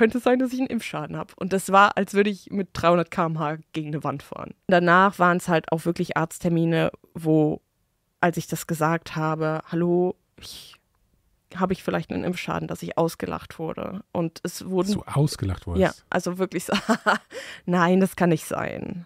könnte es sein, dass ich einen Impfschaden habe. Und das war, als würde ich mit 300 km/h gegen eine Wand fahren. Danach waren es halt auch wirklich Arzttermine, wo, als ich das gesagt habe, hallo, ich habe ich vielleicht einen Impfschaden, dass ich ausgelacht wurde. Und es wurden. Dass du ausgelacht wurdest? Ja, also wirklich so, nein, das kann nicht sein.